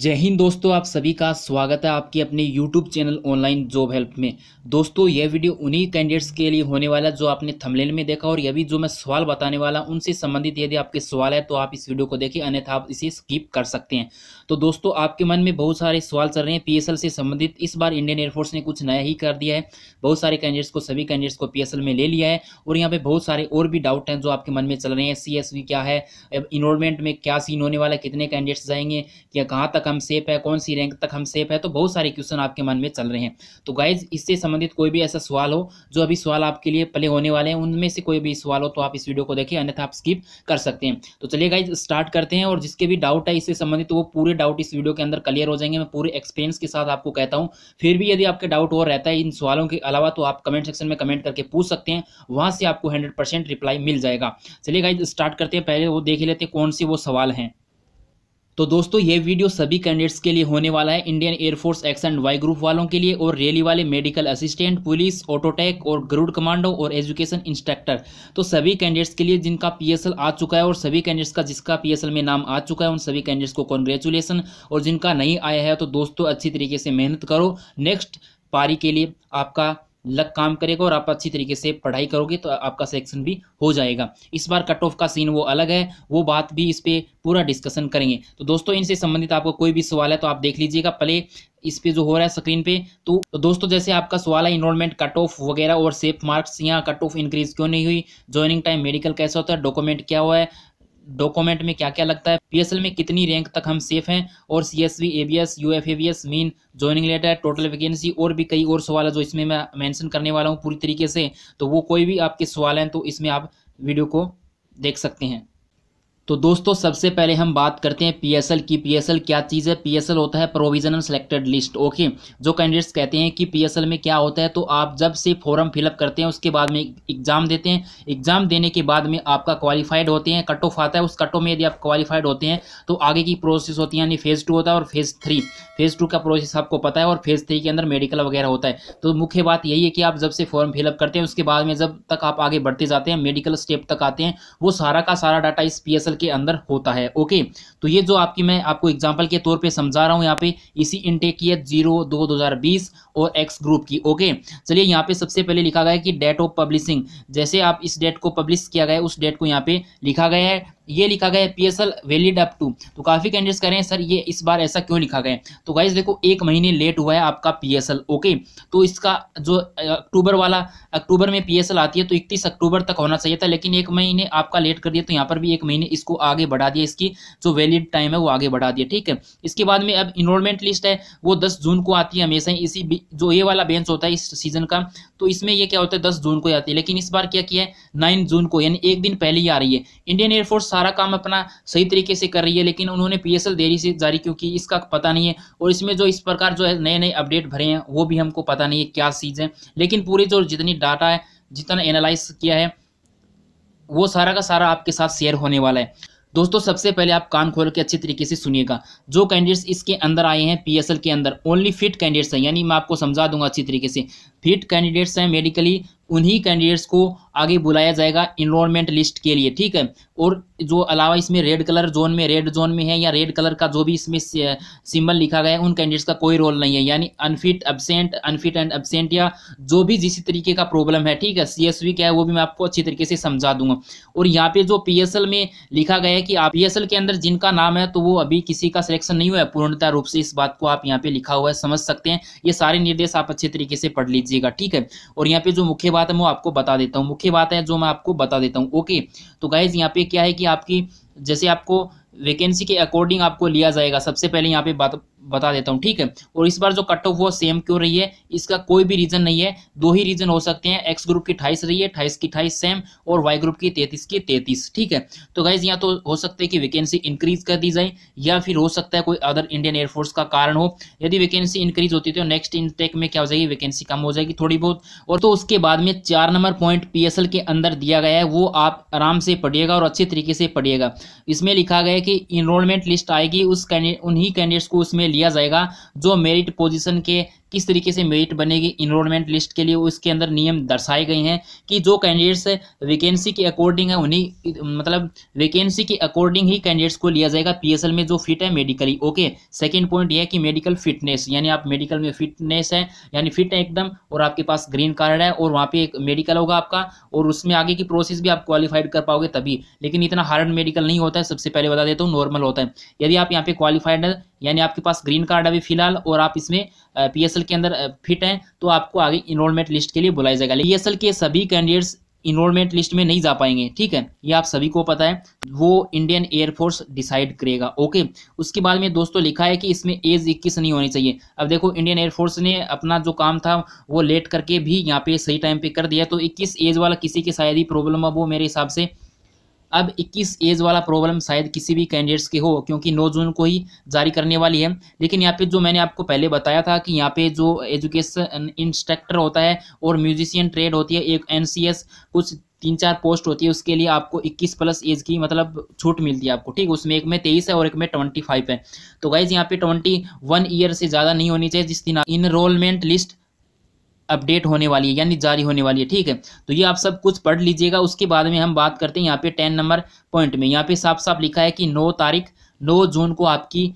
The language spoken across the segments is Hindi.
जय हिंद दोस्तों आप सभी का स्वागत है आपकी अपने YouTube channel online job help में दोस्तों यह वीडियो उन्हीं कैंडिडेट्स के लिए होने वाला जो आपने थंबनेल में देखा और यह भी जो मैं सवाल बताने वाला उनसे संबंधित यदि आपके सवाल है तो आप इस वीडियो को देखिए अन्यथा आप इसे स्किप कर सकते हैं तो दोस्तों आपके मन में बहुत सारे सवाल चल रहे हैं पी से संबंधित इस बार इंडियन एयरफोर्स ने कुछ नया ही कर दिया है बहुत सारे कैंडिडेट्स को सभी कैंडिडेट्स को पी में ले लिया है और यहाँ पर बहुत सारे और भी डाउट हैं जो आपके मन में चल रहे हैं सी क्या है इनरोलमेंट में क्या सीन होने वाला कितने कैंडिडेट्स जाएंगे या कहाँ तक तक हम सेफ है कौन सी रैंक तक हम सेफ है तो बहुत सारे क्वेश्चन आपके मन में चल रहे हैं तो गाइज इससे संबंधित कोई भी ऐसा सवाल हो जो अभी सवाल आपके लिए प्ले होने वाले हैं उनमें से कोई भी सवाल हो तो आप इस वीडियो को देखिए अन्यथा आप स्किप कर सकते हैं तो चलिए गाइज स्टार्ट करते हैं और जिसके भी डाउट है इससे संबंधित तो वो पूरे डाउट इस वीडियो के अंदर क्लियर हो जाएंगे मैं पूरे एक्सपीरियंस के साथ आपको कहता हूँ फिर भी यदि आपके डाउट और रहता है इन सवालों के अलावा तो आप कमेंट सेक्शन में कमेंट करके पूछ सकते हैं वहाँ से आपको हंड्रेड रिप्लाई मिल जाएगा चलिए गाइज स्टार्ट करते हैं पहले वो देख लेते हैं कौन से वो सवाल हैं तो दोस्तों ये वीडियो सभी कैंडिडेट्स के लिए होने वाला है Indian Air Force X and Y group वालों के लिए और रैली वाले मेडिकल असिस्टेंट पुलिस ऑटोटेक और ग्रुड कमांडो और एजुकेशन इंस्ट्रक्टर तो सभी कैंडिडेट्स के लिए जिनका पीएसएल आ चुका है और सभी कैंडिडेट्स का जिसका पीएसएल में नाम आ चुका है उन सभी कैंडिडेट्स को कॉन्ग्रेचुलेसन और जिनका नहीं आया है तो दोस्तों अच्छी तरीके से मेहनत करो नेक्स्ट पारी के लिए आपका लग काम करेगा और आप अच्छी तरीके से पढ़ाई करोगे तो आपका सेक्शन भी हो जाएगा इस बार कट ऑफ का सीन वो अलग है वो बात भी इस पर पूरा डिस्कशन करेंगे तो दोस्तों इनसे संबंधित आपको कोई भी सवाल है तो आप देख लीजिएगा पहले इस पे जो हो रहा है स्क्रीन पे तो, तो दोस्तों जैसे आपका सवाल है इनरोलमेंट कट ऑफ वगैरह और सेफ मार्क्स यहाँ कट ऑफ इंक्रीज क्यों नहीं हुई ज्वाइनिंग टाइम मेडिकल कैसा होता है डॉक्यूमेंट क्या हुआ है डॉक्यूमेंट में क्या क्या लगता है पीएसएल में कितनी रैंक तक हम सेफ हैं और C S V A B S U F A B S mean joining letter total vacancy और भी कई और सवाल है जो इसमें मैं मेंशन करने वाला हूँ पूरी तरीके से तो वो कोई भी आपके सवाल हैं तो इसमें आप वीडियो को देख सकते हैं तो दोस्तों सबसे पहले हम बात करते हैं पीएसएल की पीएसएल क्या चीज़ है पीएसएल होता है प्रोविजनल सिलेक्टेड लिस्ट ओके जो कैंडिडेट्स कहते हैं कि पीएसएल में क्या होता है तो आप जब से फॉर्म फिलअप करते हैं उसके बाद में एग्ज़ाम देते हैं एग्ज़ाम देने के बाद में आपका क्वालिफाइड होते हैं कट ऑफ आता है उस कट ऑफ में यदि आप क्वालिफाइड होते हैं तो आगे की प्रोसेस होती है यानी फेज़ टू होता है और फेज़ थ्री फेज़ टू का प्रोसेस आपको पता है और फेज़ थ्री के अंदर मेडिकल वगैरह होता है तो मुख्य बात यही है कि आप जब से फॉर्म फिलअप करते हैं उसके बाद में जब तक आप आगे बढ़ते जाते हैं मेडिकल स्टेप तक आते हैं वो सारा का सारा डाटा इस पी पार्सल के अंदर होता है ओके तो ये जो आपकी मैं आपको एग्जाम्पल के तौर पर समझा रहा हूँ यहाँ पे इसी इनटेक की है जीरो दो दो और एक्स ग्रुप की ओके चलिए यहाँ पे सबसे पहले लिखा गया है कि डेट ऑफ पब्लिशिंग जैसे आप इस डेट को पब्लिश किया गया है उस डेट को यहाँ पे लिखा गया है ये लिखा गया है P S L valid up to तो काफ़ी कैंडिडेट्स कह रहे हैं सर ये इस बार ऐसा क्यों लिखा गया है तो गाइज देखो एक महीने लेट हुआ है आपका पी एस एल ओके तो इसका जो अक्टूबर वाला अक्टूबर में पी एस एल आती है तो इकतीस अक्टूबर तक होना चाहिए था लेकिन एक महीने आपका लेट कर दिया तो यहाँ पर भी एक महीने इसको आगे बढ़ा दिया इसकी जो वैलिड टाइम है वो आगे बढ़ा दिया ठीक है इसके बाद में अब इनरोलमेंट लिस्ट है वो दस जून को आती है हमेशा इसी जो ये वाला बेंच होता है इस सीजन का तो इसमें यह क्या होता है दस जून को आती है लेकिन इस बार क्या किया है नाइन जून को यानी एक दिन पहले ही आ रही है इंडियन एयरफोर्स सारा काम अपना सही तरीके से कर रही है लेकिन उन्होंने पी देरी से जारी क्योंकि इसका पता नहीं है और इसमें जो इस प्रकार जो है नए नए अपडेट भरे हैं वो भी हमको पता नहीं है क्या चीज़ है लेकिन पूरी जो जितनी डाटा है जितना एनालाइज किया है वो सारा का सारा आपके साथ शेयर होने वाला है दोस्तों सबसे पहले आप कान खोल के अच्छे तरीके से सुनिएगा जो कैंडिडेट्स इसके अंदर आए हैं पीएसएल के अंदर ओनली फिट कैंडिडेट्स हैं यानी मैं आपको समझा दूंगा अच्छी तरीके से फिट कैंडिडेट्स हैं मेडिकली उन्हीं कैंडिडेट्स को आगे बुलाया जाएगा इनरोलमेंट लिस्ट के लिए ठीक है और जो अलावा इसमें रेड कलर जोन में रेड जोन में है या रेड कलर का जो भी इसमें सिंबल लिखा गया है उन कैंडिडेट्स का कोई रोल नहीं है यानी unfit absent unfit and absent या जो भी जिस तरीके का प्रॉब्लम है ठीक है सीएसवी क्या है वो भी मैं आपको अच्छी तरीके से समझा दूंगा और यहाँ पे जो एल में लिखा गया है कि आप एल के अंदर जिनका नाम है तो वो अभी किसी का सिलेक्शन नहीं हुआ है पूर्णतः रूप से इस बात को आप यहाँ पे लिखा हुआ है समझ सकते हैं ये सारे निर्देश आप अच्छे तरीके से पढ़ लीजिएगा ठीक है और यहाँ पे जो मुख्य बात है मैं आपको बता देता हूँ मुख्य बात है जो मैं आपको बता देता हूँ ओके तो गाइज यहाँ पे क्या है कि आपकी जैसे आपको वैकेंसी के अकॉर्डिंग आपको लिया जाएगा सबसे पहले यहाँ पे बात बता देता हूँ ठीक है और इस बार जो कट ऑफ वो सेम क्यों रही है इसका कोई भी रीजन नहीं है दो ही रीजन हो सकते हैं एक्स ग्रुप की अठाईस रही है अठाईस की अठाईस सेम और वाई ग्रुप की तैतीस की तैतीस ठीक है तो गाइज यहाँ तो हो सकता है कि वैकेंसी इंक्रीज कर दी जाए या फिर हो सकता है कोई अदर इंडियन एयरफोर्स का कारण हो यदि वैकेंसी इंक्रीज होती है तो नेक्स्ट इनटेक में क्या हो जाएगी वैकेंसी कम हो जाएगी थोड़ी बहुत और तो उसके बाद में चार नंबर पॉइंट पी के अंदर दिया गया है वो आप आराम से पढ़िएगा और अच्छे तरीके से पढ़िएगा इसमें लिखा गया है कि इनरोलमेंट लिस्ट आएगी उस उन्हीं कैंडिडेट्स को उसमें लिया जाएगा जो मेरिट पोजिशन के किस तरीके से मेरिट बनेगी इनरोलमेंट लिस्ट के लिए उसके अंदर नियम दर्शाए गए हैं कि जो कैंडिडेट्स वैकेंसी के अकॉर्डिंग है उन्हीं मतलब वैकेंसी के अकॉर्डिंग ही कैंडिडेट्स को लिया जाएगा पीएसएल में जो फिट है मेडिकली ओके सेकेंड पॉइंट यह है कि मेडिकल फिटनेस यानी आप मेडिकल में फिटनेस है यानी फिट है एकदम और आपके पास ग्रीन कार्ड है और वहाँ पर एक मेडिकल होगा आपका और उसमें आगे की प्रोसेस भी आप क्वालिफाइड कर पाओगे तभी लेकिन इतना हार्ड मेडिकल नहीं होता है सबसे पहले बता देता हूँ नॉर्मल होता है यदि आप यहाँ पे क्वालिफाइड है यानी आपके पास ग्रीन कार्ड अभी फिलहाल और आप इसमें पी के अंदर फिट हैं तो आपको आगे इनरोलमेंट लिस्ट के लिए बुलाया जाएगा लेकिन के सभी कैंडिडेट्स इनरोलमेंट लिस्ट में नहीं जा पाएंगे ठीक है ये आप सभी को पता है वो इंडियन एयरफोर्स डिसाइड करेगा ओके उसके बाद में दोस्तों लिखा है कि इसमें एज 21 नहीं होनी चाहिए अब देखो इंडियन एयरफोर्स ने अपना जो काम था वो लेट करके भी यहाँ पे सही टाइम पे कर दिया तो 21 एज वाला किसी के शायद ही प्रॉब्लम है वो मेरे हिसाब से अब 21 एज वाला प्रॉब्लम शायद किसी भी कैंडिडेट्स के हो क्योंकि 9 जून को ही जारी करने वाली है लेकिन यहाँ पे जो मैंने आपको पहले बताया था कि यहाँ पे जो एजुकेशन इंस्ट्रक्टर होता है और म्यूजिशियन ट्रेड होती है एक एन कुछ तीन चार पोस्ट होती है उसके लिए आपको 21 प्लस एज की मतलब छूट मिलती है आपको ठीक उसमें एक में तेईस है और एक में ट्वेंटी फाइव है तो गाइज यहाँ पे ट्वेंटी वन ईयर से ज़्यादा नहीं होनी चाहिए जिस दिन इनरोलमेंट लिस्ट अपडेट होने वाली है यानी जारी होने वाली है ठीक है तो ये आप सब कुछ पढ़ लीजिएगा उसके बाद में हम बात करते हैं यहाँ पे टेन नंबर पॉइंट में यहाँ पे साफ साफ लिखा है कि नौ तारीख नौ जून को आपकी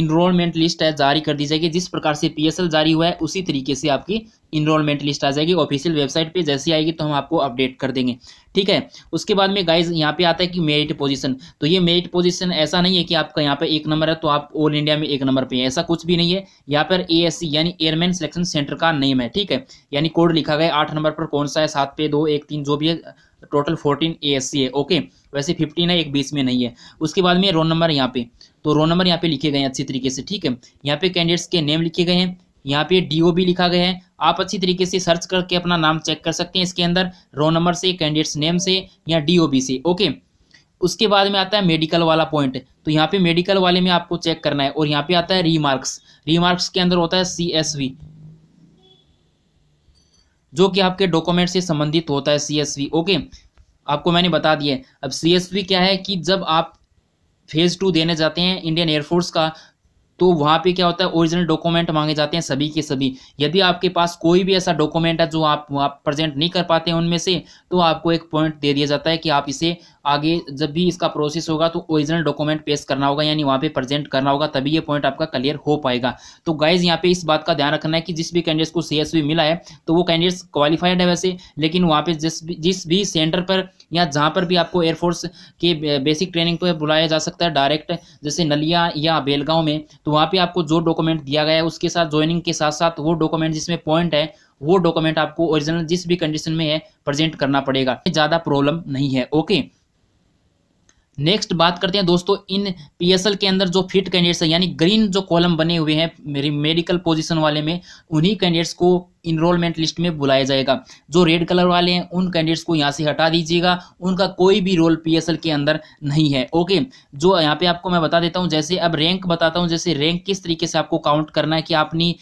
इनरोलमेंट लिस्ट है जारी कर दी जाएगी जिस प्रकार से पीएसएल जारी हुआ है उसी तरीके से आपकी इनरोलमेंट लिस्ट आ जाएगी ऑफिशियल वेबसाइट पे जैसे आएगी तो हम आपको अपडेट कर देंगे ठीक है उसके बाद में गाइज यहाँ पे आता है कि मेरिट पोजीशन तो ये मेरिट पोजीशन ऐसा नहीं है कि आपका यहाँ पे एक नंबर है तो आप ऑल इंडिया में एक नंबर पे है ऐसा कुछ भी नहीं है यहाँ पर ए यानी एयरमैन सिलेक्शन सेंटर का नेम है ठीक है यानी कोड लिखा गया आठ नंबर पर कौन सा है सात पे दो एक तीन जो भी है टोटल फोर्टीन ए है ओके वैसे फिफ्टीन है एक बीस में नहीं है उसके बाद में रोल नंबर यहाँ पे तो रोल नंबर यहाँ पे लिखे गए हैं अच्छी तरीके से ठीक है यहाँ पे कैंडिडेट्स के नेम लिखे गए हैं यहाँ पे डी ओ बी लिखा गया है आप अच्छी तरीके से सर्च करके अपना नाम चेक कर सकते हैं इसके अंदर रो नंबर से कैंडिडेट्स नेम से या डी ओ बी से ओके उसके बाद में आता है मेडिकल वाला पॉइंट तो यहाँ पे मेडिकल वाले में आपको चेक करना है और यहाँ पे आता है रीमार्क्स रीमार्क्स के अंदर होता है सी एस वी जो कि आपके डॉक्यूमेंट से संबंधित होता है सी एस वी ओके आपको मैंने बता दिया अब सी एस वी क्या है कि जब आप फेज़ टू देने जाते हैं इंडियन एयरफोर्स का तो वहाँ पे क्या होता है ओरिजिनल डॉक्यूमेंट मांगे जाते हैं सभी के सभी यदि आपके पास कोई भी ऐसा डॉक्यूमेंट है जो आप आप प्रेजेंट नहीं कर पाते हैं उनमें से तो आपको एक पॉइंट दे दिया जाता है कि आप इसे आगे जब भी इसका प्रोसेस होगा तो ओरिजिनल डॉक्यूमेंट पेश करना होगा यानी वहाँ पे प्रेजेंट करना होगा तभी ये पॉइंट आपका क्लियर हो पाएगा तो गाइज यहाँ पे इस बात का ध्यान रखना है कि जिस भी कैंडिडेट्स को सी मिला है तो वो कैंडिडेट्स क्वालिफाइड है वैसे लेकिन वहाँ पर जिस भी जिस भी सेंटर पर या जहाँ पर भी आपको एयरफोर्स के बेसिक ट्रेनिंग पर बुलाया जा सकता है डायरेक्ट जैसे नलिया या बेलगांव में तो वहाँ पर आपको जो डॉक्यूमेंट दिया गया है उसके साथ ज्वाइनिंग के साथ साथ वो डॉक्यूमेंट जिसमें पॉइंट है वो डॉक्यूमेंट आपको ओरिजिनल जिस भी कंडीशन में है प्रेजेंट करना पड़ेगा ज़्यादा प्रॉब्लम नहीं है ओके नेक्स्ट बात करते हैं दोस्तों इन पीएसएल के अंदर जो फिट कैंडिडेट्स है यानी ग्रीन जो कॉलम बने हुए हैं मेरी मेडिकल पोजीशन वाले में उन्हीं कैंडिडेट्स को इनरोलमेंट लिस्ट में बुलाया जाएगा जो रेड कलर वाले हैं उन कैंडिडेट्स को यहाँ से हटा दीजिएगा उनका कोई भी रोल पीएसएल के अंदर नहीं है ओके जो यहाँ पे आपको मैं बता देता हूँ जैसे अब रैंक बताता हूँ जैसे रैंक किस तरीके से आपको काउंट करना है कि आपने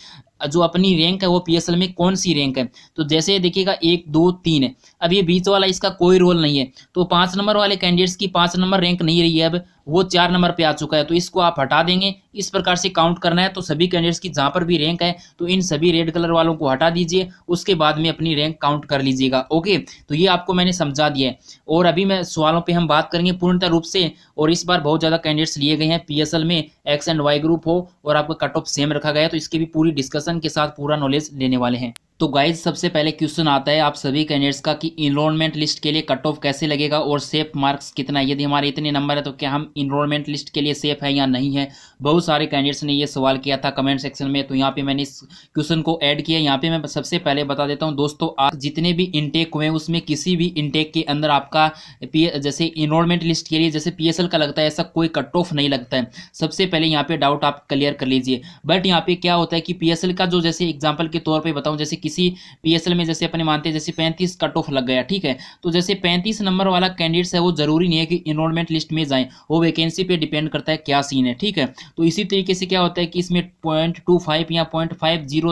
जो अपनी रैंक है वो पी में कौन सी रैंक है तो जैसे देखिएगा एक दो तीन है अब ये बीच वाला इसका कोई रोल नहीं है तो पाँच नंबर वाले कैंडिडेट्स की पाँच नंबर रैंक नहीं रही है अब वो चार नंबर पे आ चुका है तो इसको आप हटा देंगे इस प्रकार से काउंट करना है तो सभी कैंडिडेट्स की जहाँ पर भी रैंक है तो इन सभी रेड कलर वालों को हटा दीजिए उसके बाद में अपनी रैंक काउंट कर लीजिएगा ओके तो ये आपको मैंने समझा दिया है और अभी मैं सवालों पर हम बात करेंगे पूर्णतः रूप से और इस बार बहुत ज़्यादा कैंडिडेट्स लिए गए हैं पी में एक्स एंड वाई ग्रुप हो और आपका कट ऑफ सेम रखा गया तो इसके भी पूरी डिस्कशन के साथ पूरा नॉलेज लेने वाले हैं तो गाइज सबसे पहले क्वेश्चन आता है आप सभी कैंडिडेट्स का कि इनरोलमेंट लिस्ट के लिए कट ऑफ कैसे लगेगा और सेफ मार्क्स कितना है यदि हमारे इतने नंबर है तो क्या हम इनरोलमेंट लिस्ट के लिए सेफ है या नहीं है बहुत सारे कैंडिडेट्स ने ये सवाल किया था कमेंट सेक्शन में तो यहाँ पे मैंने इस क्वेश्चन को ऐड किया यहाँ पे मैं सबसे पहले बता देता हूँ दोस्तों आप जितने भी इनटेक हुए उसमें किसी भी इनटेक के अंदर आपका पी जैसे इनरोलमेंट लिस्ट के लिए जैसे पी का लगता है ऐसा कोई कट ऑफ नहीं लगता है सबसे पहले यहाँ पे डाउट आप क्लियर कर लीजिए बट यहाँ पे क्या होता है कि पी का जो जैसे एग्जाम्पल के तौर पर बताऊँ जैसे किसी पी में जैसे अपने मानते हैं जैसे पैंतीस कट ऑफ लग गया ठीक है तो जैसे पैंतीस नंबर वाला कैंडिडेट्स है वो जरूरी नहीं है कि इनरोलमेंट लिस्ट में जाएँ वो वैकेंसी पर डिपेंड करता है क्या सीन है ठीक है तो इसी तरीके से क्या होता है कि इसमें पॉइंट या पॉइंट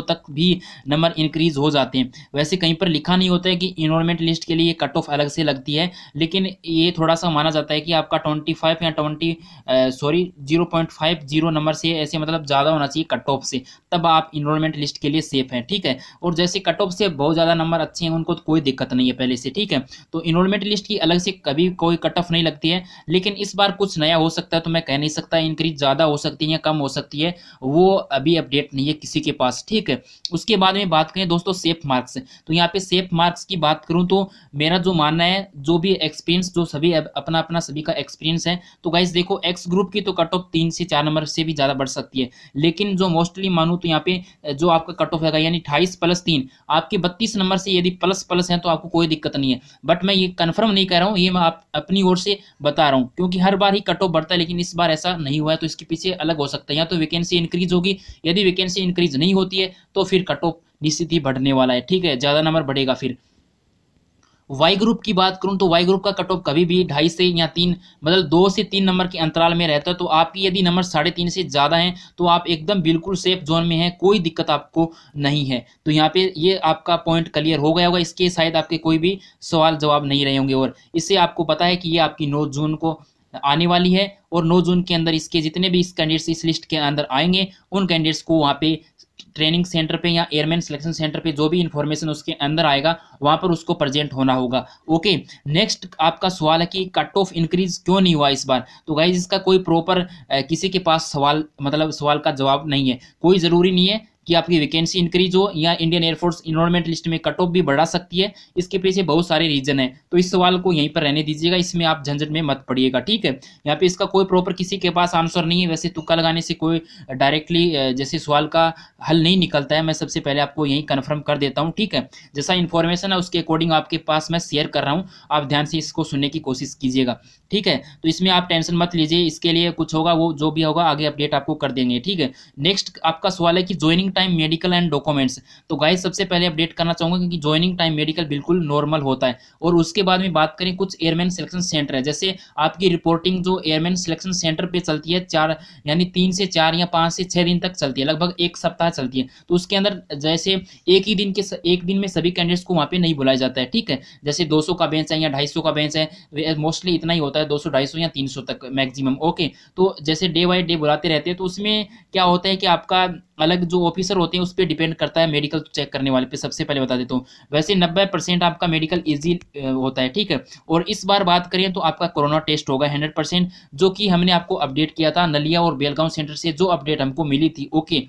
तक भी नंबर इंक्रीज हो जाते हैं वैसे कहीं पर लिखा नहीं होता है कि इनरोलमेंट लिस्ट के लिए कट ऑफ अलग से लगती है लेकिन ये थोड़ा सा माना जाता है कि आपका 25 या 20 सॉरी 0.50 नंबर से ऐसे मतलब ज़्यादा होना चाहिए कट ऑफ से तब आप इनरोलमेंट लिस्ट के लिए सेफ हैं ठीक है और जैसे वैसे कट ऑफ से बहुत ज़्यादा नंबर अच्छे हैं उनको तो कोई दिक्कत नहीं है पहले से ठीक है तो इनरोलमेंट लिस्ट की अलग से कभी कोई कट ऑफ नहीं लगती है लेकिन इस बार कुछ नया हो सकता है तो मैं कह नहीं सकता इंक्रीज ज़्यादा हो सकती है कम हो सकती है वो अभी अपडेट नहीं है किसी के पास ठीक है उसके बाद में बात करें दोस्तों सेफ मार्क्स तो यहाँ पे सेफ मार्क्स की बात करूँ तो मेरा जो मानना है जो भी एक्सपीरियंस जो सभी अपना अपना सभी का एक्सपीरियंस है तो गाइज देखो एक्स ग्रुप की तो कट ऑफ तीन से चार नंबर से भी ज़्यादा बढ़ सकती है लेकिन जो मोस्टली मानूँ तो यहाँ पे जो आपका कट ऑफ है यानी अठाईस प्लस तीन तीन आपके बत्तीस नंबर से यदि प्लस प्लस हैं तो आपको कोई दिक्कत नहीं है बट मैं ये कन्फर्म नहीं कह रहा हूँ ये मैं आप अपनी ओर से बता रहा हूँ क्योंकि हर बार ही कट ऑफ बढ़ता है लेकिन इस बार ऐसा नहीं हुआ है तो इसके पीछे अलग हो सकता है या तो वैकेंसी इंक्रीज होगी यदि वैकेंसी इंक्रीज नहीं होती है तो फिर कट ऑफ निश्चित ही बढ़ने वाला है ठीक है ज़्यादा नंबर बढ़ेगा फिर वाई ग्रुप की बात करूं तो वाई ग्रुप का कट ऑफ कभी भी ढाई से या तीन मतलब दो से तीन नंबर के अंतराल में रहता है तो आपकी यदि नंबर साढ़े तीन से ज़्यादा हैं तो आप एकदम बिल्कुल सेफ जोन में हैं कोई दिक्कत आपको नहीं है तो यहाँ पे ये आपका पॉइंट क्लियर हो गया होगा इसके शायद आपके कोई भी सवाल जवाब नहीं रहे होंगे और इससे आपको पता है कि ये आपकी नौ जून को आने वाली है और नौ जून के अंदर इसके जितने भी इस कैंडिडेट्स इस लिस्ट के अंदर आएंगे उन कैंडिडेट्स को वहाँ पे ट्रेनिंग सेंटर पे या एयरमैन सिलेक्शन सेंटर पे जो भी इंफॉर्मेशन उसके अंदर आएगा वहाँ पर उसको प्रेजेंट होना होगा ओके नेक्स्ट आपका सवाल है कि कट ऑफ इंक्रीज क्यों नहीं हुआ इस बार तो गाइज इसका कोई प्रॉपर किसी के पास सवाल मतलब सवाल का जवाब नहीं है कोई ज़रूरी नहीं है कि आपकी वैकेंसी इंक्रीज हो या इंडियन एयरफोर्स इनरोलमेंट लिस्ट में कट ऑफ भी बढ़ा सकती है इसके पीछे बहुत सारे रीजन है तो इस सवाल को यहीं पर रहने दीजिएगा इसमें आप झंझट में मत पड़िएगा ठीक है यहाँ पे इसका कोई प्रॉपर किसी के पास आंसर नहीं है वैसे तुक्का लगाने से कोई डायरेक्टली जैसे सवाल का हल नहीं निकलता है मैं सबसे पहले आपको यही कन्फर्म कर देता हूँ ठीक है जैसा इन्फॉर्मेशन है उसके अकॉर्डिंग आपके पास मैं शेयर कर रहा हूँ आप ध्यान से इसको सुनने की कोशिश कीजिएगा ठीक है तो इसमें आप टेंशन मत लीजिए इसके लिए कुछ होगा वो जो भी होगा आगे अपडेट आपको कर देंगे ठीक है नेक्स्ट आपका सवाल है कि joining time medical and documents तो गाइज सबसे पहले अपडेट करना चाहूंगा क्योंकि ज्वाइनिंग टाइम मेडिकल बिल्कुल नॉर्मल होता है और उसके बाद में बात करें कुछ एयरमैन सिलेक्शन सेंटर है जैसे आपकी रिपोर्टिंग जो एयरमैन सिलेक्शन सेंटर पर चलती है चार यानी तीन से चार या पाँच से छः दिन तक चलती है लगभग एक सप्ताह चलती है तो उसके अंदर जैसे एक ही दिन के एक दिन में सभी कैंडिडेट्स को वहाँ पर नहीं बुलाया जाता है ठीक है जैसे दो का बेंच है या ढाई का बेंच है मोस्टली इतना ही होता है दो सौ या तीन तक मैक्सिमम ओके तो जैसे डे बाई डे बुलाते रहते हैं तो उसमें क्या होता है कि आपका अलग जो ऑफिसर होते हैं उस पर डिपेंड करता है मेडिकल चेक करने वाले पे सबसे पहले बता देता हूँ वैसे नब्बे परसेंट आपका मेडिकल ईजी होता है ठीक है और इस बार बात करें तो आपका कोरोना टेस्ट होगा हंड्रेड परसेंट जो कि हमने आपको अपडेट किया था नलिया और बेलगांव सेंटर से जो अपडेट हमको मिली थी ओके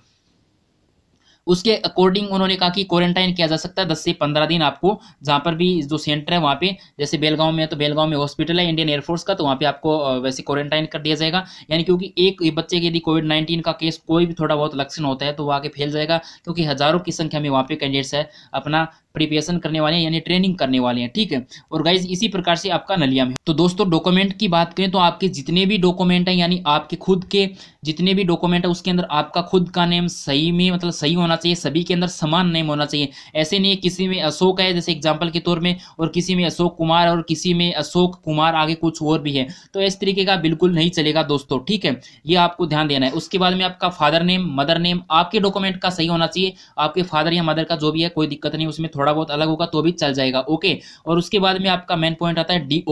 उसके अकॉर्डिंग उन्होंने कहा कि क्वारंटाइन किया जा सकता है दस से पंद्रह दिन आपको जहाँ पर भी जो सेंटर है वहाँ पे जैसे बेलगांव में तो बेलगांव में हॉस्पिटल है इंडियन एयरफोर्स का तो वहाँ पे आपको वैसे क्वारंटाइन कर दिया जाएगा यानी क्योंकि एक बच्चे के यदि कोविड नाइन्टीन का केस कोई भी थोड़ा बहुत लक्षण होता है तो वो आगे फैल जाएगा क्योंकि हज़ारों की संख्या में वहाँ पे कैंडिडेट्स है अपना प्रिपरेशन करने वाले हैं यानी ट्रेनिंग करने वाले हैं ठीक है और गाइज इसी प्रकार से आपका नलिया में तो दोस्तों डॉक्यूमेंट की बात करें तो आपके जितने भी डॉक्यूमेंट हैं यानी आपके खुद के जितने भी डॉक्यूमेंट है उसके अंदर आपका खुद का नेम सही में मतलब सही होना चाहिए सभी के अंदर समान नेम होना चाहिए ऐसे नहीं किसी में अशोक है जैसे एग्जाम्पल के तौर में और किसी में अशोक कुमार और किसी में अशोक कुमार आगे कुछ और भी है तो इस तरीके का बिल्कुल नहीं चलेगा दोस्तों ठीक है ये आपको ध्यान देना है उसके बाद में आपका फादर नेम मदर नेम आपके डॉक्यूमेंट का सही होना चाहिए आपके फादर या मदर का जो भी है कोई दिक्कत नहीं उसमें थोड़ा थोड़ा बहुत अलग होगा तो भी चल जाएगा ओके और उसके बाद में आपका मेन पॉइंट आता है डी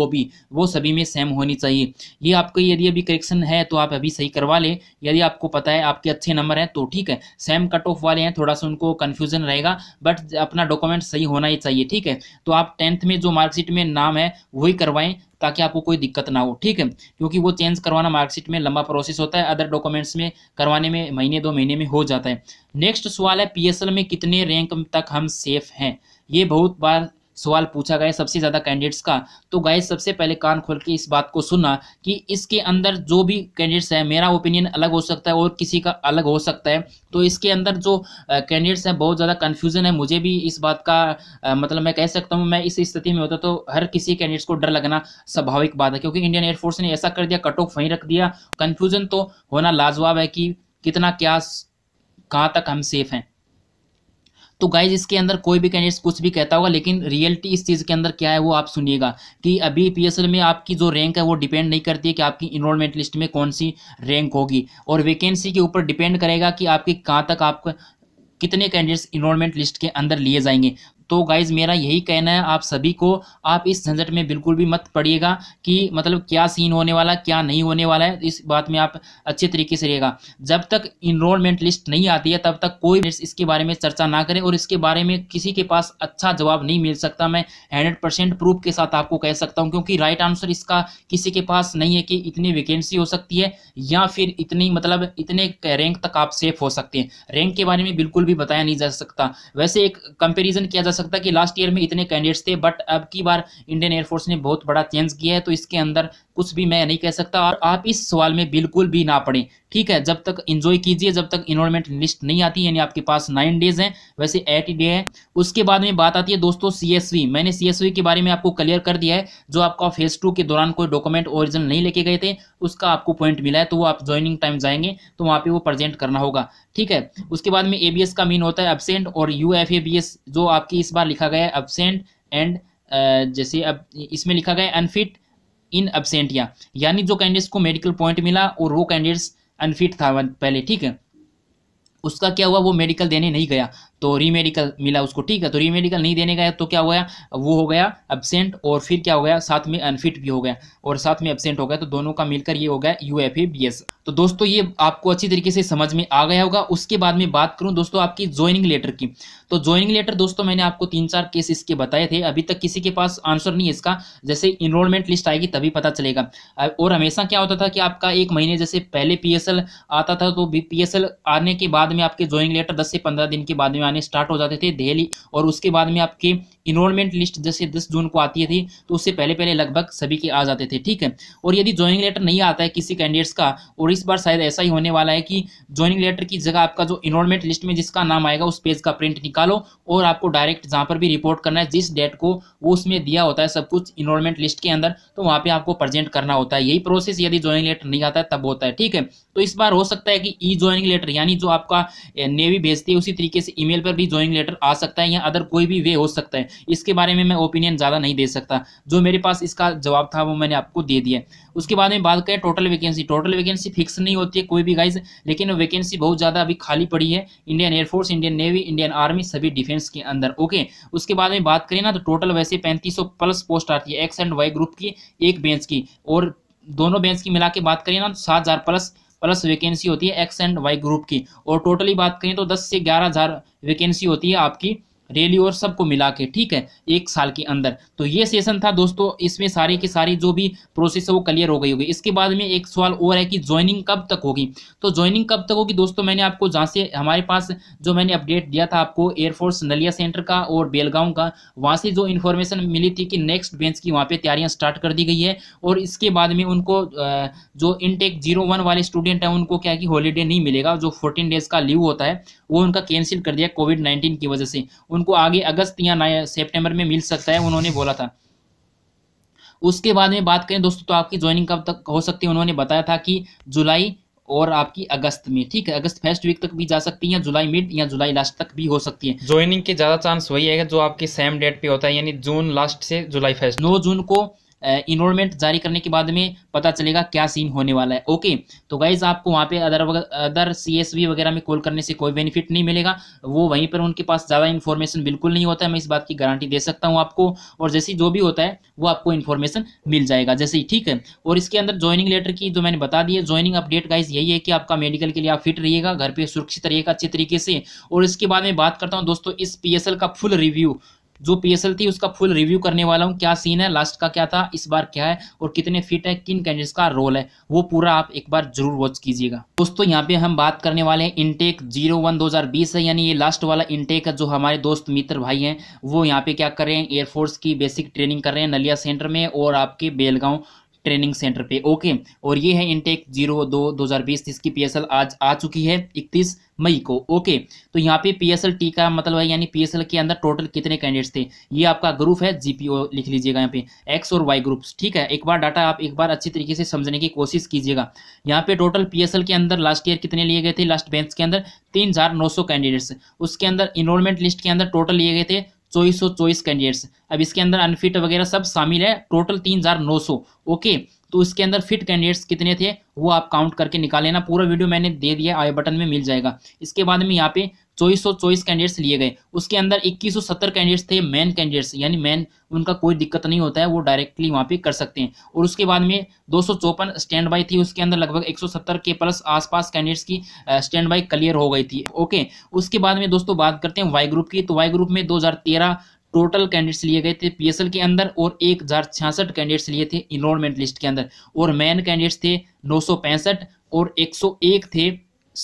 वो सभी में सेम होनी चाहिए ये आपको यदि अभी करेक्शन है तो आप अभी सही करवा लें यदि आपको पता है आपके अच्छे नंबर हैं तो ठीक है सेम कट ऑफ वाले हैं थोड़ा सा उनको कन्फ्यूजन रहेगा बट अपना डॉक्यूमेंट सही होना ही चाहिए ठीक है तो आप टेंथ में जो मार्कशीट में नाम है वही करवाएं ताकि आपको कोई दिक्कत ना हो ठीक है क्योंकि वो चेंज करवाना मार्कशीट में लंबा प्रोसेस होता है अदर डॉक्यूमेंट्स में करवाने में महीने दो महीने में हो जाता है नेक्स्ट सवाल है पीएसएल में कितने रैंक तक हम सेफ हैं ये बहुत बार सवाल पूछा गया सबसे ज़्यादा कैंडिडेट्स का तो गाइस सबसे पहले कान खोल के इस बात को सुनना कि इसके अंदर जो भी कैंडिडेट्स हैं मेरा ओपिनियन अलग हो सकता है और किसी का अलग हो सकता है तो इसके अंदर जो कैंडिडेट्स हैं बहुत ज़्यादा कन्फ्यूजन है मुझे भी इस बात का मतलब मैं कह सकता हूँ मैं इस स्थिति में होता तो हर किसी कैंडिडेट्स को डर लगना स्वाभाविक बात है क्योंकि इंडियन एयरफोर्स ने ऐसा कर दिया कट ऑफ वहीं रख दिया कन्फ्यूजन तो होना लाजवाब है कि कितना क्या कहाँ तक हम सेफ हैं तो गाइज इसके अंदर कोई भी कैंडिडेट कुछ भी कहता होगा लेकिन रियलिटी इस चीज़ के अंदर क्या है वो आप सुनिएगा कि अभी पी में आपकी जो रैंक है वो डिपेंड नहीं करती है कि आपकी इनरोलमेंट लिस्ट में कौन सी रैंक होगी और वैकेंसी के ऊपर डिपेंड करेगा कि आपके कहाँ तक आप कितने कैंडिडेट्स इनरोलमेंट लिस्ट के अंदर लिए जाएंगे तो गाइज मेरा यही कहना है आप सभी को आप इस झंझट में बिल्कुल भी मत पड़िएगा कि मतलब क्या सीन होने वाला क्या नहीं होने वाला है इस बात में आप अच्छे तरीके से रहेगा जब तक इनरोलमेंट लिस्ट नहीं आती है तब तक कोई इसके बारे में चर्चा ना करें और इसके बारे में किसी के पास अच्छा जवाब नहीं मिल सकता मैं हंड्रेड प्रूफ के साथ आपको कह सकता हूँ क्योंकि राइट आंसर इसका किसी के पास नहीं है कि इतनी वैकेंसी हो सकती है या फिर इतनी मतलब इतने रैंक तक आप सेफ हो सकते हैं रैंक के बारे में बिल्कुल भी बताया नहीं जा सकता वैसे एक कंपेरिजन किया जा सकता कि लास्ट ईयर में इतने कैंडिडेट्स थे बट अब की बार इंडियन एयरफोर्स ने बहुत बड़ा चेंज किया है तो इसके अंदर कुछ भी मैं नहीं कह सकता और आप इस सवाल में बिल्कुल भी ना पड़ें ठीक है जब तक इन्जॉय कीजिए जब तक इनोलमेंट लिस्ट नहीं आती यानी आपके पास नाइन डेज हैं वैसे एट डे है उसके बाद में बात आती है दोस्तों सीएसवी मैंने सीएसवी के बारे में आपको क्लियर कर दिया है जो आपका फेज टू के दौरान कोई डॉक्यूमेंट ओरिजिनल नहीं लेके गए थे उसका आपको पॉइंट मिला है तो वो आप ज्वाइनिंग टाइम जाएंगे तो वहाँ पर वो प्रेजेंट करना होगा ठीक है उसके बाद में ए का मीन होता है एबसेंट और यू जो आपकी इस बार लिखा गया है एबसेंट एंड जैसे अब इसमें लिखा गया है अनफिट इन अब्सेंटिया यानी जो कैंडिडेट्स को मेडिकल पॉइंट मिला और वो कैंडिडेट्स अनफिट था पहले ठीक है उसका क्या हुआ वो मेडिकल देने नहीं गया तो रीमेडिकल मिला उसको ठीक है तो रीमेडिकल नहीं देने गया तो क्या हो गया वो हो गया एबसेंट और फिर क्या हो गया साथ में अनफिट भी हो गया और साथ में एबसेंट हो गया तो दोनों का मिलकर ये हो गया U F A B S तो दोस्तों ये आपको अच्छी तरीके से समझ में आ गया होगा उसके बाद में बात करूँ दोस्तों आपकी ज्वाइनिंग लेटर की तो ज्वाइनिंग लेटर दोस्तों मैंने आपको तीन चार केस इसके बताए थे अभी तक किसी के पास आंसर नहीं है इसका जैसे इनरोलमेंट लिस्ट आएगी तभी पता चलेगा और हमेशा क्या होता था कि आपका एक महीने जैसे पहले पी आता था तो पी आने के बाद में आपके ज्वाइनिंग लेटर दस से पंद्रह दिन के बाद में आने स्टार्ट हो जाते थे दिल्ली और उसके बाद में आपकी इनरोलमेंट लिस्ट जैसे दस जून को आती थी तो उससे पहले पहले लगभग सभी के आ जाते थे ठीक है और यदि ज्वाइनिंग लेटर नहीं आता है किसी कैंडिडेट्स का और इस बार शायद ऐसा ही होने वाला है कि ज्वाइनिंग लेटर की जगह आपका जो इनरोलमेंट लिस्ट में जिसका नाम आएगा उस पेज का प्रिंट निकालो और आपको डायरेक्ट जहाँ पर भी रिपोर्ट करना है जिस डेट को वो उसमें दिया होता है सब कुछ इनरोलमेंट लिस्ट के अंदर तो वहाँ पर आपको प्रजेंट करना होता है यही प्रोसेस यदि ज्वाइनिंग लेटर नहीं आता है तब होता है ठीक है तो इस बार हो सकता है कि ई ज्वाइनिंग लेटर यानी जो आपका नेवी भेजती है उसी तरीके से ईमेल पर भी ज्वाइनिंग लेटर आ सकता है या अदर कोई भी वे हो सकता है इसके बारे में मैं ओपिनियन ज़्यादा नहीं दे सकता जो मेरे पास इसका जवाब था वो मैंने आपको दे दिया उसके बाद में बात करें total vacancy total vacancy fix नहीं होती है कोई भी गाइज लेकिन वैकेंसी बहुत ज़्यादा अभी खाली पड़ी है Indian Air Force Indian Navy Indian Army सभी डिफेंस के अंदर ओके उसके बाद में बात करें ना तो टोटल वैसे 3500 प्लस पोस्ट आती है एक्स एंड वाई ग्रुप की एक बेंच की और दोनों बेंच की मिला के बात करें ना तो सात प्लस प्लस वैकेंसी होती है एक्स एंड वाई ग्रुप की और टोटली बात करें तो दस से ग्यारह हज़ार वैकेंसी होती है आपकी रेली और सबको मिला के ठीक है एक साल के अंदर तो ये सेशन था दोस्तों इसमें सारे के सारे जो भी प्रोसेस है वो क्लियर हो गई होगी इसके बाद में एक सवाल और है कि ज्वाइनिंग कब तक होगी तो ज्वाइनिंग कब तक होगी दोस्तों मैंने आपको जहाँ से हमारे पास जो मैंने अपडेट दिया था आपको एयरफोर्स नलिया सेंटर का और बेलगांव का वहाँ से जो इन्फॉर्मेशन मिली थी कि नेक्स्ट बेंच की वहाँ पर तैयारियाँ स्टार्ट कर दी गई है और इसके बाद में उनको जो इनटेक जीरो वन वाले स्टूडेंट हैं उनको क्या कि हॉलीडे नहीं मिलेगा जो फोर्टीन डेज का लीव होता है वो उनका कैंसिल कर दिया कोविड नाइन्टीन की वजह से उनको आगे अगस्त या सेप्टेम्बर में मिल सकता है उन्होंने बोला था उसके बाद में बात करें दोस्तों तो आपकी ज्वाइनिंग कब तक हो सकती है उन्होंने बताया था कि जुलाई और आपकी अगस्त में ठीक है अगस्त फर्स्ट वीक तक भी जा सकती है जुलाई मिड या जुलाई लास्ट तक भी हो सकती है ज्वाइनिंग के ज़्यादा चांस वही है जो आपके सेम डेट पे होता है यानी जून लास्ट से जुलाई फर्स्ट नौ जून को इनरोलमेंट जारी करने के बाद में पता चलेगा क्या सीन होने वाला है ओके तो गाइज आपको वहाँ पे अदर अदर सी वगैरह में कॉल करने से कोई बेनिफिट नहीं मिलेगा वो वहीं पर उनके पास ज़्यादा इन्फॉर्मेशन बिल्कुल नहीं होता है मैं इस बात की गारंटी दे सकता हूँ आपको और जैसे जो भी होता है वो आपको इन्फॉर्मेशन मिल जाएगा जैसे ही ठीक है और इसके अंदर ज्वाइनिंग लेटर की जो मैंने बता दी है ज्वाइनिंग अपडेट गाइज यही है कि आपका मेडिकल के लिए आप फिट रहिएगा घर पर सुरक्षित रहिएगा अच्छे तरीके से और इसके बाद में बात करता हूँ दोस्तों इस पी का फुल रिव्यू जो पीएसएल थी उसका फुल रिव्यू करने वाला हूँ क्या सीन है लास्ट का क्या था इस बार क्या है और कितने फिट है किन कैंडिडेट्स का रोल है वो पूरा आप एक बार जरूर वॉच कीजिएगा दोस्तों यहाँ पे हम बात करने वाले हैं इनटेक जीरो वन दो है यानी ये लास्ट वाला इनटेक है जो हमारे दोस्त मित्र भाई हैं वो यहाँ पे क्या कर रहे हैं एयरफोर्स की बेसिक ट्रेनिंग कर रहे हैं नलिया सेंटर में और आपके बेलगांव ट्रेनिंग सेंटर पे ओके और ये है इनटेक जीरो दो दो हज़ार बीस इसकी पीएसएल आज आ चुकी है इकतीस मई को ओके तो यहाँ पे पीएसएल टी का मतलब है यानी पीएसएल के अंदर टोटल कितने कैंडिडेट्स थे ये आपका ग्रुप है जीपीओ लिख लीजिएगा यहाँ पे एक्स और वाई ग्रुप्स ठीक है एक बार डाटा आप एक बार अच्छी तरीके से समझने की कोशिश कीजिएगा यहाँ पे टोटल पीएसएल के अंदर लास्ट ईयर कितने लिए गए थे लास्ट बेंच के अंदर तीन कैंडिडेट्स उसके अंदर इनरोलमेंट लिस्ट के अंदर टोटल लिए गए थे चौबीस सौ चौबीस कैंडिडेट्स अब इसके अंदर अनफिट वगैरह सब शामिल है टोटल तीन हज़ार नौ सौ ओके तो इसके अंदर फिट कैंडिडेट्स कितने थे वो आप काउंट करके निकाल लेना पूरा वीडियो मैंने दे दिया आई बटन में मिल जाएगा इसके बाद में यहाँ पे चौबीस सौ चौबीस कैंडिडेट्स लिए गए उसके अंदर इक्कीस सौ सत्तर कैंडिडेट्स थे मेन कैंडिडेट्स यानी मेन उनका कोई दिक्कत नहीं होता है वो डायरेक्टली वहाँ पे कर सकते हैं और उसके बाद में दो सौ चौपन स्टैंड बाई थी उसके अंदर लगभग एक सौ सत्तर के प्लस आसपास कैंडिडेट्स की स्टैंड बाई क्लियर हो गई थी ओके उसके बाद में दोस्तों बात करते हैं वाई ग्रुप की तो वाई ग्रुप में दो हज़ार तेरह टोटल कैंडिडेट्स लिए गए थे एल के अंदर और एक हज़ार छियासठ कैंडिडेट्स लिए थे इनरोलमेंट लिस्ट के अंदर और मेन कैंडिडेट्स थे नौ सौ पैंसठ और एक सौ एक थे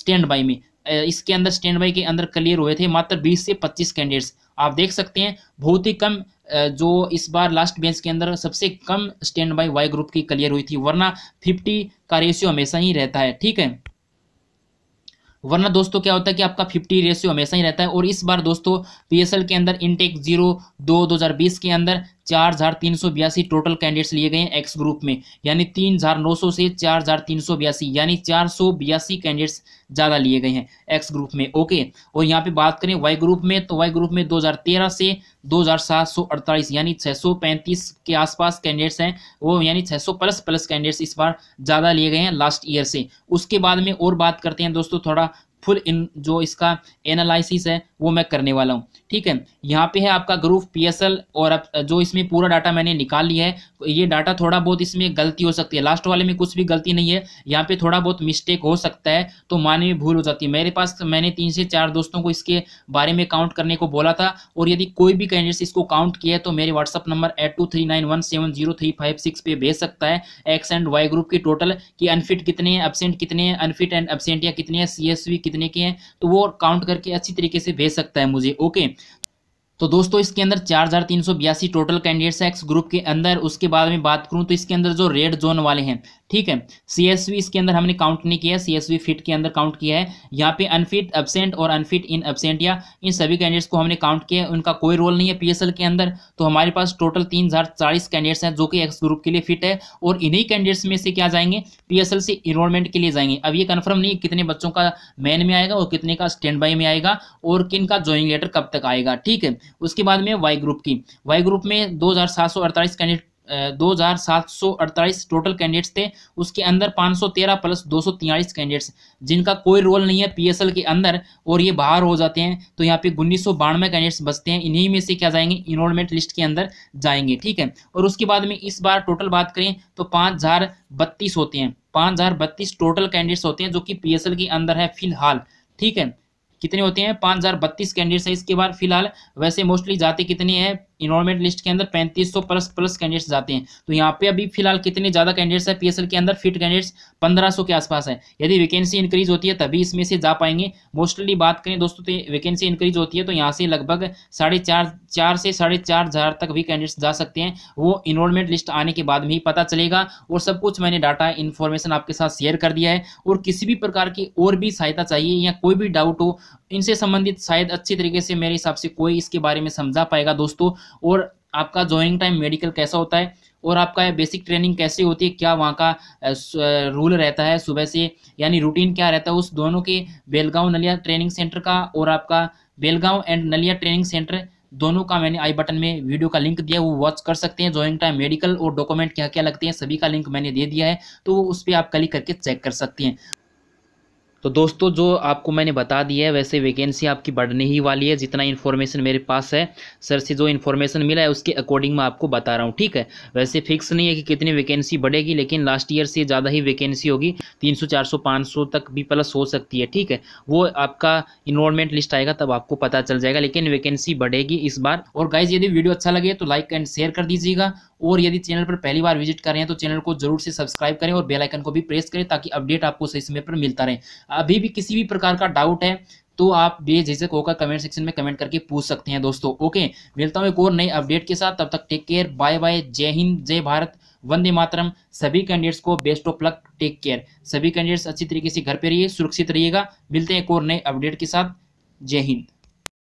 स्टैंड बाई में इसके अंदर स्टैंड बाई के अंदर क्लियर हुए थे मात्र 20 से 25 कैंडिडेट्स आप देख सकते हैं बहुत ही कम जो इस बार लास्ट बेंच के अंदर सबसे कम स्टैंड बाई वाई ग्रुप की क्लियर हुई थी वरना 50 का रेशियो हमेशा ही रहता है ठीक है वरना दोस्तों क्या होता है कि आपका 50 रेशियो हमेशा ही रहता है और इस बार दोस्तों पी के अंदर इनटेक जीरो दो दो के अंदर चार हजार तीन सौ बयासी टोटल कैंडिडेट्स लिए गए हैं एक्स ग्रुप में यानी तीन हजार नौ सौ से चार हजार तीन सौ बयासी यानी चार सौ बयासी कैंडिडेट्स ज़्यादा लिए गए हैं एक्स ग्रुप में ओके और यहाँ पे बात करें वाई ग्रुप में तो वाई ग्रुप में 2013 से 2748 यानी 635 के आसपास कैंडिडेट्स हैं वो यानी 600 प्लस प्लस कैंडिडेट्स इस बार ज़्यादा लिए गए हैं लास्ट ईयर से उसके बाद में और बात करते हैं दोस्तों थोड़ा फुल इन जो इसका एनालिसिस है वो मैं करने वाला हूँ ठीक है यहाँ पे है आपका ग्रुप पी और अब जो इसमें पूरा डाटा मैंने निकाल लिया है ये डाटा थोड़ा बहुत इसमें गलती हो सकती है लास्ट वाले में कुछ भी गलती नहीं है यहाँ पे थोड़ा बहुत मिस्टेक हो सकता है तो माने में भूल हो जाती है मेरे पास तो मैंने तीन से चार दोस्तों को इसके बारे में काउंट करने को बोला था और यदि कोई भी कैंडिडेट इसको काउंट किया है तो मेरे WhatsApp number eight two three nine one seven zero three five six पे भेज सकता है एक्स एंड वाई ग्रुप की टोटल कि अनफिट कितने हैं एबसेंट कितने हैं अनफिट एंड एबसेंट या कितने हैं सी कितने के हैं तो वो काउंट करके अच्छी तरीके से भेज सकता है मुझे ओके तो दोस्तों इसके अंदर चार हज़ार तीन सौ बयासी टोटल कैंडिडेट्स है एक्स ग्रुप के अंदर उसके बाद में बात करूं तो इसके अंदर जो रेड जोन वाले हैं ठीक है सी एस वी इसके अंदर हमने काउंट नहीं किया सी एस वी फिट के अंदर काउंट किया है यहाँ पे अनफिट एबसेंट और अनफिट इन एबसेंट या इन सभी कैंडिडेट्स को हमने काउंट किया है उनका कोई रोल नहीं है एल के अंदर तो हमारे पास टोटल तीन कैंडिडेट्स हैं जो कि एक्स ग्रुप के लिए फिट है और इन्हीं कैंडिडेट्स में से क्या जाएंगे एल से इनरोलमेंट के लिए जाएंगे अब ये कन्फर्म नहीं कितने बच्चों का मैन में आएगा और कितने का स्टैंड बाई में आएगा और किन का ज्वाइन लेटर कब तक आएगा ठीक है उसके बाद में वाई ग्रुप की वाई ग्रुप में दो कैंडिडेट 2748 टोटल कैंडिडेट्स थे उसके अंदर 513 प्लस दो कैंडिडेट्स जिनका कोई रोल नहीं है पीएसएल के अंदर और ये बाहर हो जाते हैं तो यहाँ पे उन्नीस कैंडिडेट्स बचते हैं इन्हीं में से क्या जाएंगे इनरोलमेंट लिस्ट के अंदर जाएंगे ठीक है और उसके बाद में इस बार टोटल बात करें तो पाँच होते हैं पाँच टोटल कैंडिडेट्स होते हैं जो कि पी के अंदर है फिलहाल ठीक है कितने होते हैं पाँच कैंडिडेट्स हैं इसके बाद फिलहाल वैसे मोस्टली जाते कितने हैं इनरोलमेंट लिस्ट के अंदर पैंतीस सौ प्लस प्लस कैंडिडेट्स जाते हैं तो यहाँ पे अभी फिलहाल कितने ज़्यादा कैंडिडेट्स है पीएसएल के अंदर फिट कैंडिडेट्स पंद्रह सौ के आसपास है यदि वैकेंसी इंक्रीज होती है तभी इसमें से जा पाएंगे मोस्टली बात करें दोस्तों वैकेंसी तो इंक्रीज होती है तो यहाँ से लगभग साढ़े चार चार से साढ़े चार हज़ार तक भी कैंडिडेट्स जा सकते हैं वो इनरोलमेंट लिस्ट आने के बाद में ही पता चलेगा और सब कुछ मैंने डाटा इन्फॉर्मेशन आपके साथ शेयर कर दिया है और किसी भी प्रकार की और भी सहायता चाहिए या कोई भी डाउट हो इनसे संबंधित शायद अच्छी तरीके से मेरे हिसाब से कोई इसके बारे में समझा पाएगा दोस्तों और आपका ज्वाइनिंग टाइम मेडिकल कैसा होता है और आपका बेसिक ट्रेनिंग कैसे होती है क्या वहाँ का रूल रहता है सुबह से यानी रूटीन क्या रहता है उस दोनों के बेलगांव नलिया ट्रेनिंग सेंटर का और आपका Belgaum and Naliya training centre दोनों का मैंने आई बटन में वीडियो का लिंक दिया है वो वॉच कर सकते हैं ज्वाइंट टाइम मेडिकल और डॉक्यूमेंट क्या क्या लगते हैं सभी का लिंक मैंने दे दिया है तो उस पर आप क्लिक करके चेक कर सकते हैं तो दोस्तों जो आपको मैंने बता दिया है वैसे वैकेंसी आपकी बढ़ने ही वाली है जितना इन्फॉर्मेशन मेरे पास है सर से जो इन्फॉर्मेशन मिला है उसके अकॉर्डिंग मैं आपको बता रहा हूँ ठीक है वैसे फिक्स नहीं है कि कितनी वैकेंसी बढ़ेगी लेकिन लास्ट ईयर से ज़्यादा ही वैकेंसी होगी तीन सौ चार सौ पाँच सौ तक भी प्लस हो सकती है ठीक है वो आपका इनरोलमेंट लिस्ट आएगा तब आपको पता चल जाएगा लेकिन वैकेंसी बढ़ेगी इस बार और गाइज यदि वीडियो अच्छा लगे तो लाइक एंड शेयर कर दीजिएगा और यदि चैनल पर पहली बार विजिट कर रहे हैं तो चैनल को जरूर से सब्सक्राइब करें और बेलाइकन को भी प्रेस करें ताकि अपडेट आपको सही समय पर मिलता रहे अभी भी किसी भी प्रकार का डाउट है तो आप बेझिझक होकर कमेंट सेक्शन में कमेंट करके पूछ सकते हैं दोस्तों ओके मिलता हूँ एक और नई अपडेट के साथ तब तक टेक केयर बाय बाय जय हिंद जय भारत वंदे मातरम सभी कैंडिडेट्स को best of luck take care सभी कैंडिडेट्स अच्छी तरीके से घर पे रहिए सुरक्षित रहिएगा मिलते हैं एक और नए अपडेट के साथ जय हिंद